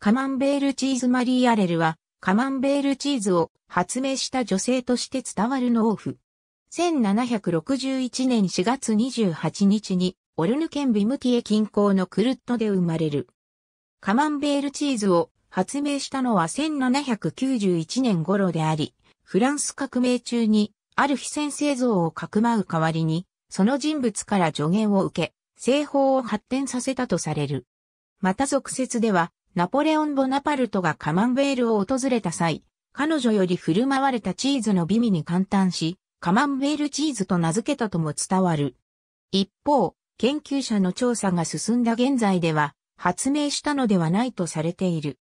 カマンベールチーズマリー・アレルは、カマンベールチーズを発明した女性として伝わる農夫。1761年4月28日に、オルヌ県ビムティエ近郊のクルットで生まれる。カマンベールチーズを発明したのは1791年頃であり、フランス革命中に、ある非戦製造をかくまう代わりに、その人物から助言を受け、製法を発展させたとされる。また俗説では、ナポレオン・ボナパルトがカマンベールを訪れた際、彼女より振る舞われたチーズの美味に感嘆し、カマンベールチーズと名付けたとも伝わる。一方、研究者の調査が進んだ現在では、発明したのではないとされている。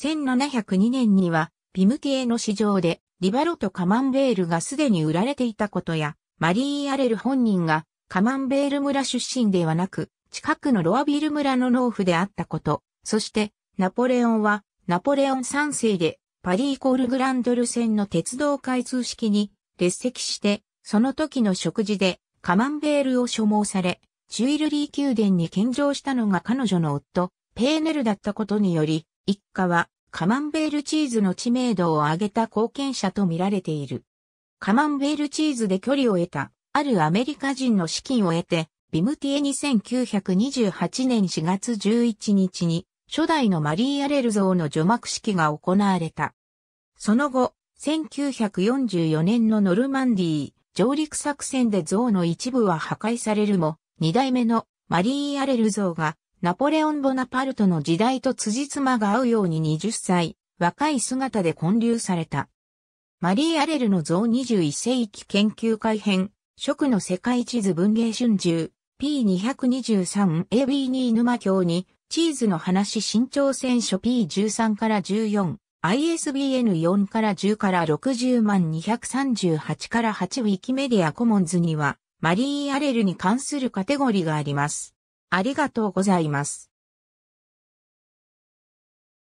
1702年には、ビム系の市場で、リバロとカマンベールがすでに売られていたことや、マリー・アレル本人が、カマンベール村出身ではなく、近くのロアビル村の農夫であったこと、そして、ナポレオンは、ナポレオン3世で、パリーコールグランドル線の鉄道開通式に列席して、その時の食事でカマンベールを所望され、ジュイルリー宮殿に献上したのが彼女の夫、ペーネルだったことにより、一家はカマンベールチーズの知名度を上げた貢献者と見られている。カマンベールチーズで距離を得た、あるアメリカ人の資金を得て、ビムティエ2928年4月11日に初代のマリー・アレル像の除幕式が行われた。その後、1944年のノルマンディー上陸作戦で像の一部は破壊されるも、二代目のマリー・アレル像がナポレオン・ボナパルトの時代と辻褄が合うように20歳、若い姿で建立された。マリー・アレルの像21世紀研究会編、食の世界地図文芸春秋、P223AB2 沼教にチーズの話新調選書 P13 から14、ISBN4 から10から60万238から8ウィキメディアコモンズには、マリー・アレルに関するカテゴリーがあります。ありがとうございます。